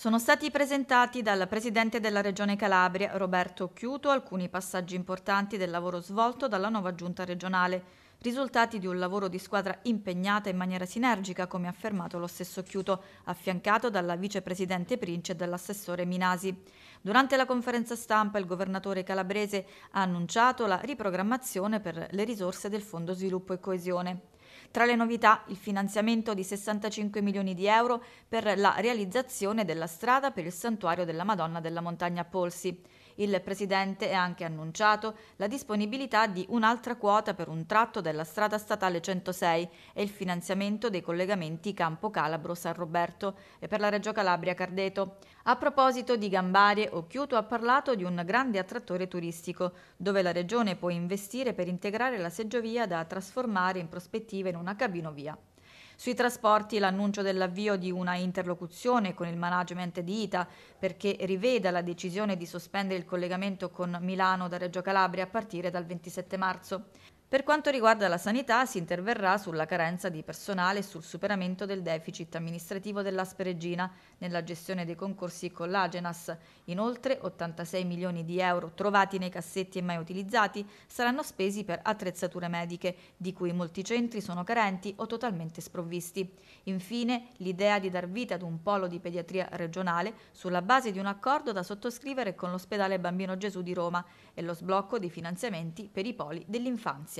Sono stati presentati dal Presidente della Regione Calabria, Roberto Chiuto, alcuni passaggi importanti del lavoro svolto dalla nuova Giunta regionale, risultati di un lavoro di squadra impegnata in maniera sinergica, come ha affermato lo stesso Chiuto, affiancato dalla Vicepresidente Prince e dall'assessore Minasi. Durante la conferenza stampa il governatore calabrese ha annunciato la riprogrammazione per le risorse del Fondo Sviluppo e Coesione. Tra le novità il finanziamento di 65 milioni di euro per la realizzazione della strada per il santuario della Madonna della Montagna Polsi. Il Presidente ha anche annunciato la disponibilità di un'altra quota per un tratto della strada statale 106 e il finanziamento dei collegamenti Campo Calabro-San Roberto e per la Reggio Calabria-Cardeto. A proposito di Gambarie, Occhiuto ha parlato di un grande attrattore turistico, dove la Regione può investire per integrare la seggiovia da trasformare in prospettiva in una cabinovia. Sui trasporti l'annuncio dell'avvio di una interlocuzione con il management di ITA perché riveda la decisione di sospendere il collegamento con Milano da Reggio Calabria a partire dal 27 marzo. Per quanto riguarda la sanità, si interverrà sulla carenza di personale e sul superamento del deficit amministrativo dell'Asperegina nella gestione dei concorsi con l'Agenas. Inoltre, 86 milioni di euro trovati nei cassetti e mai utilizzati saranno spesi per attrezzature mediche, di cui molti centri sono carenti o totalmente sprovvisti. Infine, l'idea di dar vita ad un polo di pediatria regionale sulla base di un accordo da sottoscrivere con l'Ospedale Bambino Gesù di Roma e lo sblocco dei finanziamenti per i poli dell'infanzia.